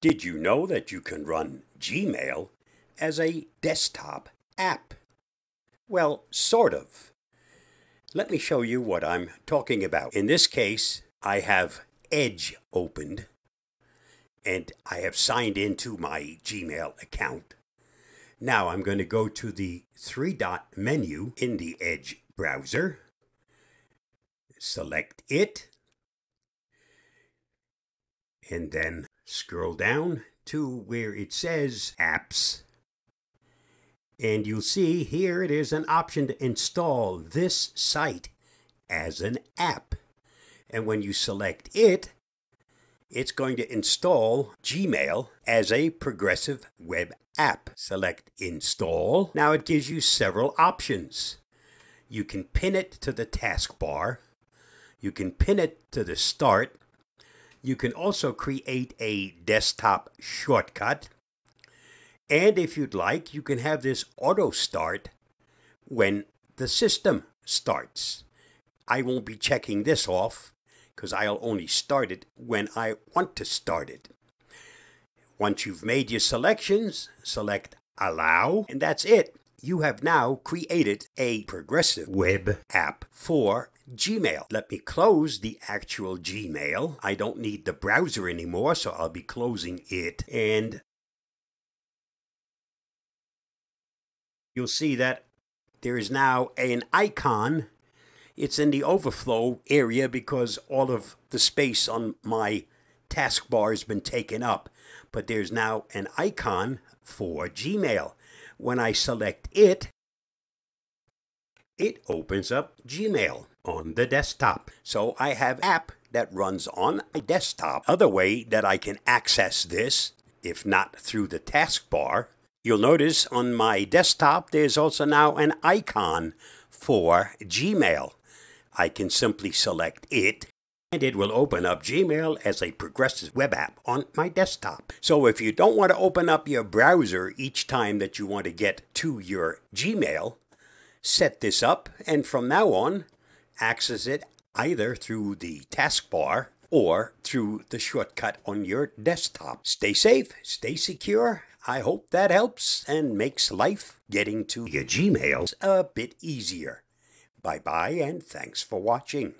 Did you know that you can run Gmail as a desktop app? Well, sort of. Let me show you what I'm talking about. In this case, I have Edge opened and I have signed into my Gmail account. Now I'm going to go to the three dot menu in the Edge browser, select it, and then Scroll down to where it says apps. And you'll see here it is an option to install this site as an app. And when you select it, it's going to install Gmail as a progressive web app. Select install. Now it gives you several options. You can pin it to the taskbar. You can pin it to the start you can also create a desktop shortcut. And if you'd like, you can have this auto start when the system starts. I won't be checking this off because I'll only start it when I want to start it. Once you've made your selections, select Allow, and that's it. You have now created a progressive web app for Gmail. Let me close the actual Gmail. I don't need the browser anymore, so I'll be closing it. And you'll see that there is now an icon. It's in the overflow area because all of the space on my taskbar has been taken up, but there's now an icon for Gmail. When I select it, it opens up Gmail on the desktop. So I have app that runs on my desktop. Other way that I can access this, if not through the taskbar, you'll notice on my desktop there's also now an icon for Gmail. I can simply select it and it will open up Gmail as a progressive web app on my desktop. So if you don't want to open up your browser each time that you want to get to your Gmail, set this up and from now on access it either through the taskbar or through the shortcut on your desktop. Stay safe, stay secure. I hope that helps and makes life getting to your Gmails a bit easier. Bye bye and thanks for watching.